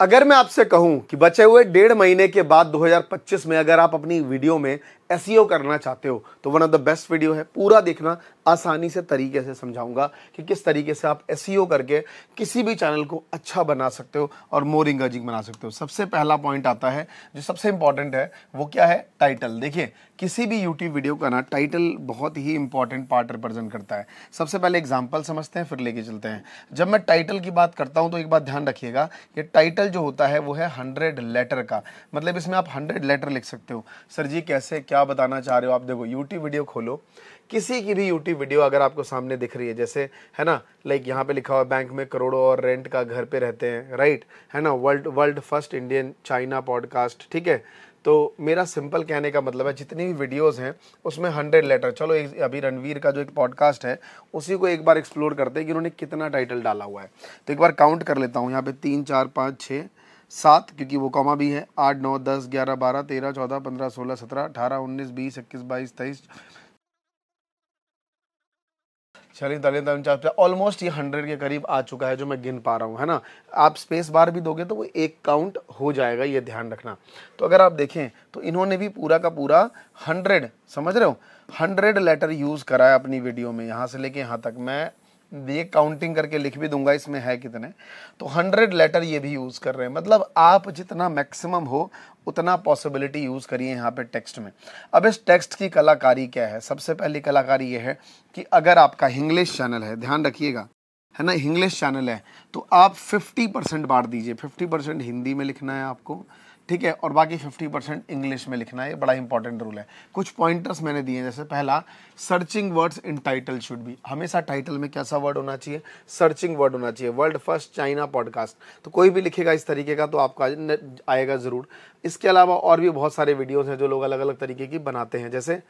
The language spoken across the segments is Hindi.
अगर मैं आपसे कहूं कि बचे हुए डेढ़ महीने के बाद 2025 में अगर आप अपनी वीडियो में एस e करना चाहते हो तो one of the best video है पूरा देखना आसानी से तरीके से समझाऊंगा कि किस तरीके से आप एस e करके किसी भी चैनल को अच्छा बना सकते हो और मोर इंगेजिंग बना सकते हो सबसे पहला पॉइंट आता है जो सबसे इंपॉर्टेंट है वो क्या है टाइटल देखिए किसी भी यूट्यूब वीडियो का ना टाइटल बहुत ही इंपॉर्टेंट पार्ट रिप्रेजेंट करता है सबसे पहले एग्जाम्पल समझते हैं फिर लेके चलते हैं जब मैं टाइटल की बात करता हूँ तो एक बात ध्यान रखिएगा कि टाइटल जो होता है वो है हंड्रेड लेटर का मतलब इसमें आप हंड्रेड लेटर लिख सकते हो सर जी कैसे क्या क्या बताना चाह रहे हो आप देखो यूट्यूब वीडियो खोलो किसी की भी यूट्यूब वीडियो अगर आपको सामने दिख रही है जैसे है ना लाइक यहाँ पे लिखा हुआ बैंक में करोड़ों और रेंट का घर पे रहते हैं राइट है ना world world first Indian China podcast ठीक है तो मेरा सिंपल कहने का मतलब है जितनी भी वीडियोस हैं उसमें हंड्रेड लेटर चलो एक अभी रणवीर का जो एक पॉडकास्ट है उसी को एक बार एक्सप्लोर करते हैं कि उन्होंने कितना टाइटल डाला हुआ है तो एक बार काउंट कर लेता हूँ यहाँ पे तीन चार पाँच छः सात क्योंकि वो कॉमा भी है आठ नौ दस ग्यारह बारह तेरह चौदह पंद्रह सोलह सत्रह अठारह उन्नीस बीस इक्कीस बाईस तेईस तालीस तालीस ऑलमोस्ट ये हंड्रेड के करीब आ चुका है जो मैं गिन पा रहा हूँ है ना आप स्पेस बार भी दोगे तो वो एक काउंट हो जाएगा ये ध्यान रखना तो अगर आप देखें तो इन्होंने भी पूरा का पूरा हंड्रेड समझ रहे हो हंड्रेड लेटर यूज़ करा है अपनी वीडियो में यहाँ से लेके यहाँ तक मैं ये काउंटिंग करके लिख भी दूंगा इसमें है कितने तो हंड्रेड लेटर ये भी यूज़ कर रहे हैं मतलब आप जितना मैक्सिमम हो उतना पॉसिबिलिटी यूज़ करिए यहाँ पे टेक्स्ट में अब इस टेक्स्ट की कलाकारी क्या है सबसे पहली कलाकारी ये है कि अगर आपका इंग्लिश चैनल है ध्यान रखिएगा है ना इंग्लिश चैनल है तो आप फिफ्टी परसेंट बांट दीजिए फिफ्टी परसेंट हिंदी में लिखना है आपको ठीक है और बाकी 50 परसेंट इंग्लिश में लिखना है बड़ा इंपॉर्टेंट रूल है कुछ पॉइंटर्स मैंने दिए हैं जैसे पहला searching words in title should भी हमेशा टाइटल में कैसा वर्ड होना चाहिए सर्चिंग वर्ड होना चाहिए वर्ल्ड फर्स्ट चाइना पॉडकास्ट तो कोई भी लिखेगा इस तरीके का तो आपका आएगा ज़रूर इसके अलावा और भी बहुत सारे वीडियोज़ हैं जो लोग अलग अलग तरीके की बनाते हैं जैसे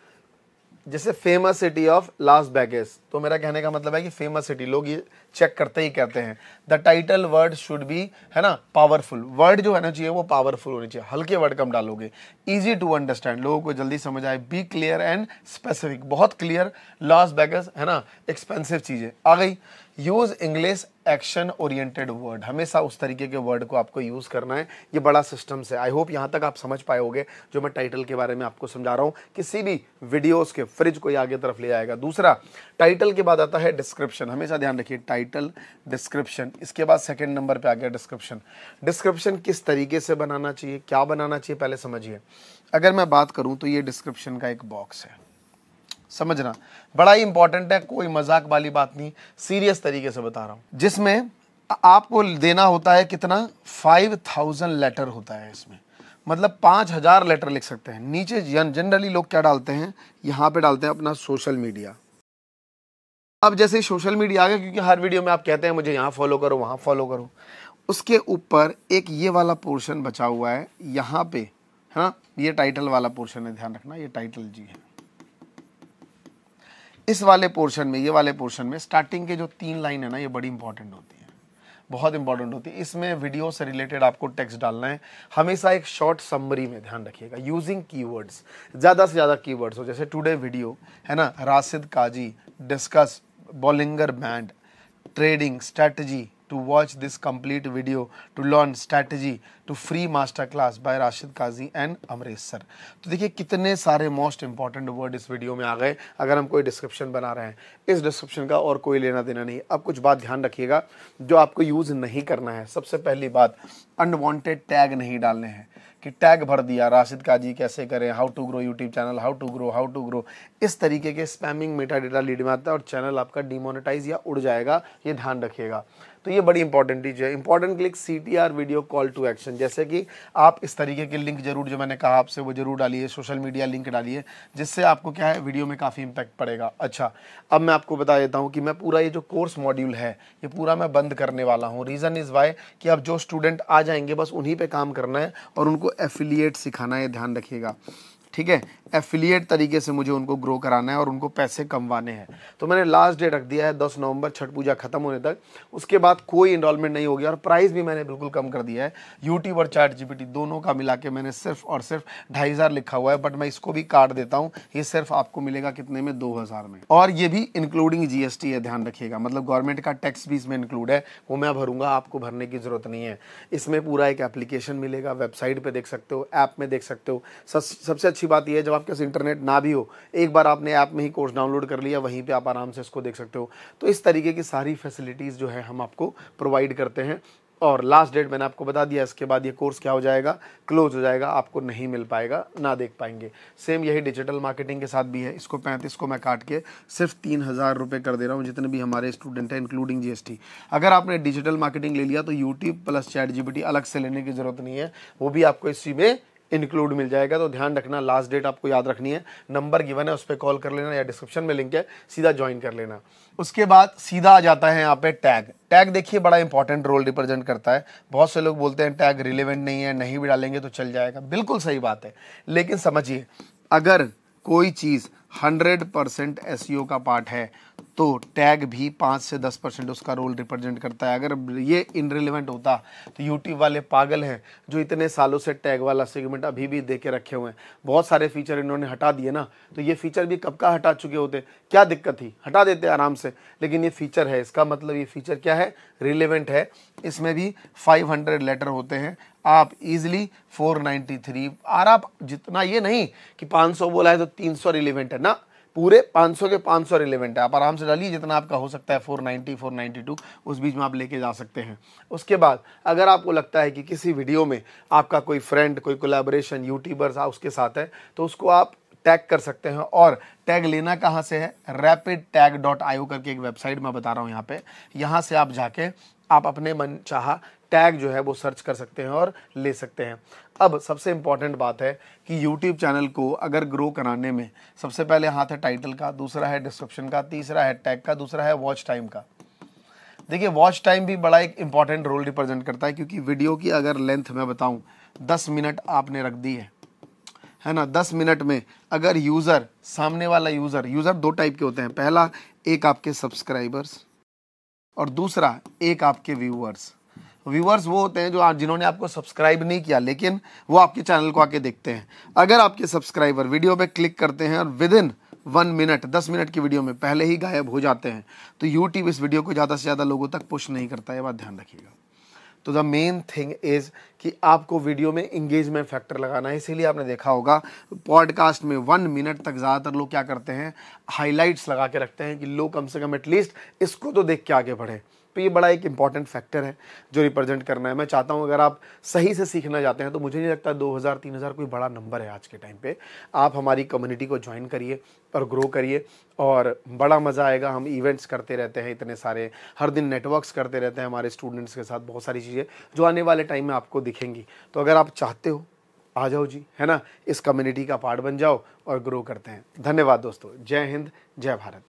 जैसे famous city of Las Vegas तो मेरा कहने का मतलब है कि फेमस सिटी लोग ये चेक करते ही कहते हैं the title word should be है ना पावरफुल वर्ड जो है ना चाहिए वो पावरफुल होनी चाहिए हल्के वर्ड कम डालोगे ईजी टू अंडरस्टैंड लोगों को जल्दी समझ आए बी क्लियर एंड स्पेसिफिक बहुत क्लियर लास बैगेस है ना एक्सपेंसिव चीज़ें आ गई use English action oriented word हमेशा उस तरीके के वर्ड को आपको यूज़ करना है ये बड़ा सिस्टम से आई होप यहाँ तक आप समझ पाए होगे जो मैं टाइटल के बारे में आपको समझा रहा हूँ किसी भी वीडियोस के फ्रिज को ये आगे तरफ ले आएगा दूसरा टाइटल के बाद आता है डिस्क्रिप्शन हमेशा ध्यान रखिए टाइटल डिस्क्रिप्शन इसके बाद सेकेंड नंबर पर आ गया डिस्क्रिप्शन डिस्क्रिप्शन किस तरीके से बनाना चाहिए क्या बनाना चाहिए पहले समझिए अगर मैं बात करूँ तो ये डिस्क्रिप्शन का एक बॉक्स है समझना बड़ा ही इंपॉर्टेंट है कोई मजाक वाली बात नहीं सीरियस तरीके से बता रहा हूं जिसमें आपको देना होता है कितना फाइव थाउजेंड लेटर होता है इसमें मतलब पाँच हज़ार लेटर लिख सकते हैं नीचे जनरली लोग क्या डालते हैं यहाँ पे डालते हैं अपना सोशल मीडिया अब जैसे सोशल मीडिया आ गया क्योंकि हर वीडियो में आप कहते हैं मुझे यहाँ फॉलो करो वहाँ फॉलो करो उसके ऊपर एक ये वाला पोर्शन बचा हुआ है यहाँ पे है हाँ, ना ये टाइटल वाला पोर्शन है ध्यान रखना ये टाइटल जी है इस वाले पोर्शन में ये वाले पोर्शन में स्टार्टिंग के जो तीन लाइन है ना ये बड़ी इंपॉर्टेंट होती है बहुत इंपॉर्टेंट होती है इसमें वीडियो से रिलेटेड आपको टेक्स्ट डालना है हमेशा एक शॉर्ट समरी में ध्यान रखिएगा यूजिंग कीवर्ड्स ज़्यादा से ज़्यादा कीवर्ड्स हो जैसे टुडे वीडियो है ना Rashid Kazi discuss Bollinger band trading strategy to watch this complete video to learn strategy to free master class by Rashid Kazi and Amresh sir तो देखिए कितने सारे मोस्ट इंपॉर्टेंट वर्ड इस वीडियो में आ गए अगर हम कोई डिस्क्रिप्शन बना रहे हैं इस डिस्क्रिप्शन का और कोई लेना देना नहीं अब कुछ बात ध्यान रखिएगा जो आपको यूज़ नहीं करना है सबसे पहली बात अनवांटेड टैग नहीं डालने हैं कि टैग भर दिया राशिद काजी कैसे करें how to grow YouTube channel how to grow how to grow इस तरीके के स्पैमिंग मेटा डेटा लीड में आता है और चैनल आपका डिमोनेटाइज या उड़ जाएगा ये ध्यान रखिएगा तो ये बड़ी इंपॉर्टेंट चीज़ है important click C T R video call to action जैसे कि आप इस तरीके के लिंक जरूर जो मैंने कहा आपसे वो जरूर डालिए सोशल मीडिया लिंक डालिए जिससे आपको क्या है वीडियो में काफ़ी इम्पैक्ट पड़ेगा अच्छा अब मैं आपको बता देता हूँ कि मैं पूरा ये जो कोर्स मॉड्यूल है ये पूरा मैं बंद करने वाला हूँ रीज़न इज़ वाई कि अब जो स्टूडेंट आ जाएंगे बस उन्हीं पर काम करना है और उनको एफिलिएट सिखाना है ध्यान रखिएगा ठीक है एफिलिएट तरीके से मुझे उनको ग्रो कराना है और उनको पैसे कमवाने हैं तो मैंने लास्ट डेट रख दिया है दस नवंबर छठ पूजा खत्म होने तक उसके बाद कोई इनरोलमेंट नहीं होगी और प्राइस भी मैंने बिल्कुल कम कर दिया है यूट्यूब और चैट जीपीटी दोनों का मिला के मैंने सिर्फ और सिर्फ ढाई हज़ार लिखा हुआ है बट मैं इसको भी काट देता हूँ ये सिर्फ आपको मिलेगा कितने में दो हज़ार में और ये भी इंक्लूडिंग जीएसटी है ध्यान रखिएगा मतलब गवर्नमेंट का टैक्स भी इसमें इंक्लूड है वो मैं भरूंगा आपको भरने की ज़रूरत नहीं है इसमें पूरा एक एप्लीकेशन मिलेगा वेबसाइट पर देख सकते हो ऐप में देख सकते हो सबसे अच्छी अच्छी बात यह है जब आपके पास इंटरनेट ना भी हो एक बार आपने ऐप में ही कोर्स डाउनलोड कर लिया वहीं पर आप आराम से इसको देख सकते हो तो इस तरीके की सारी फैसिलिटीज़ जो है हम आपको प्रोवाइड करते हैं और लास्ट डेट मैंने आपको बता दिया इसके बाद ये कोर्स क्या हो जाएगा क्लोज हो जाएगा आपको नहीं मिल पाएगा ना देख पाएंगे सेम यही डिजिटल मार्केटिंग के साथ भी है इसको पैंतीस को मैं काट के सिर्फ तीन हज़ार रुपये कर दे रहा हूँ जितने भी हमारे स्टूडेंट हैं इंक्लूडिंग जीएसटी अगर आपने डिजिटल मार्केटिंग ले लिया तो यूट्यूब प्लस चैट अलग से लेने की ज़रूरत नहीं है वो भी आपको इसी में इंक्लूड मिल जाएगा तो ध्यान रखना लास्ट डेट आपको याद रखनी है नंबर गिवन है उस पर कॉल कर लेना या डिस्क्रिप्शन में लिंक है सीधा ज्वाइन कर लेना उसके बाद सीधा आ जाता है यहाँ पे टैग टैग देखिए बड़ा इंपॉर्टेंट रोल रिप्रेजेंट करता है बहुत से लोग बोलते हैं टैग रिलेवेंट नहीं है नहीं भी डालेंगे तो चल जाएगा बिल्कुल सही बात है लेकिन समझिए अगर कोई चीज़ हंड्रेड परसेंट e का पार्ट है तो टैग भी पाँच से दस परसेंट उसका रोल रिप्रेजेंट करता है अगर ये इनरेलीवेंट होता तो यूट्यूब वाले पागल हैं जो इतने सालों से टैग वाला सेगमेंट अभी भी दे के रखे हुए हैं बहुत सारे फीचर इन्होंने हटा दिए ना तो ये फीचर भी कब का हटा चुके होते क्या दिक्कत थी हटा देते आराम से लेकिन ये फीचर है इसका मतलब ये फीचर क्या है रिलेवेंट है इसमें भी फाइव लेटर होते हैं आप इजिली 493 और आप जितना ये नहीं कि 500 बोला है तो 300 रिलेवेंट है ना पूरे 500 के 500 रिलेवेंट है आप आराम से डालिए जितना आपका हो सकता है 490 492 उस बीच में आप लेके जा सकते हैं उसके बाद अगर आपको लगता है कि किसी वीडियो में आपका कोई फ्रेंड कोई कोलेबोरेशन यूट्यूबर्स उसके साथ है तो उसको आप टैग कर सकते हैं और टैग लेना कहाँ से है रैपिड टैग डॉट आयो करके एक वेबसाइट मैं बता रहा हूँ यहाँ पे यहाँ से आप जाके आप अपने मन चाह टैग जो है वो सर्च कर सकते हैं और ले सकते हैं अब सबसे इंपॉर्टेंट बात है कि YouTube चैनल को अगर ग्रो कराने में सबसे पहले हाथ है टाइटल का दूसरा है डिस्क्रिप्शन का तीसरा है टैग का दूसरा है वॉच टाइम का देखिए वॉच टाइम भी बड़ा एक इंपॉर्टेंट रोल रिप्रेजेंट करता है क्योंकि वीडियो की अगर लेंथ मैं बताऊं दस मिनट आपने रख दी है है ना दस मिनट में अगर यूज़र सामने वाला यूज़र यूज़र दो टाइप के होते हैं पहला एक आपके सब्सक्राइबर्स और दूसरा एक आपके व्यूअर्स व्यूवर्स वो होते हैं जो जिन्होंने आपको सब्सक्राइब नहीं किया लेकिन वो आपके चैनल को आके देखते हैं अगर आपके सब्सक्राइबर वीडियो पे क्लिक करते हैं और विद इन वन मिनट दस मिनट की वीडियो में पहले ही गायब हो जाते हैं तो यूट्यूब इस वीडियो को ज़्यादा से ज़्यादा लोगों तक पुश नहीं करता है बात ध्यान रखिएगा तो द मेन थिंग इज़ कि आपको वीडियो में इंगेजमेंट फैक्टर लगाना है इसीलिए आपने देखा होगा पॉडकास्ट में वन मिनट तक ज़्यादातर लोग क्या करते हैं हाईलाइट्स लगा के रखते हैं कि लोग कम से कम एटलीस्ट इसको तो देख के आगे बढ़ें तो ये बड़ा एक इंपॉर्टेंट फैक्टर है जो रिप्रेजेंट करना है मैं चाहता हूँ अगर आप सही से सीखना चाहते हैं तो मुझे नहीं लगता दो हज़ार तीन हज़ार कोई बड़ा नंबर है आज के टाइम पे आप हमारी कम्युनिटी को ज्वाइन करिए और ग्रो करिए और बड़ा मज़ा आएगा हम इवेंट्स करते रहते हैं इतने सारे हर दिन नेटवर्क्स करते रहते हैं हमारे स्टूडेंट्स के साथ बहुत सारी चीज़ें जो आने वाले टाइम में आपको दिखेंगी तो अगर आप चाहते हो आ जाओ जी है ना इस कम्युनिटी का पार्ट बन जाओ और ग्रो करते हैं धन्यवाद दोस्तों जय हिंद जय भारत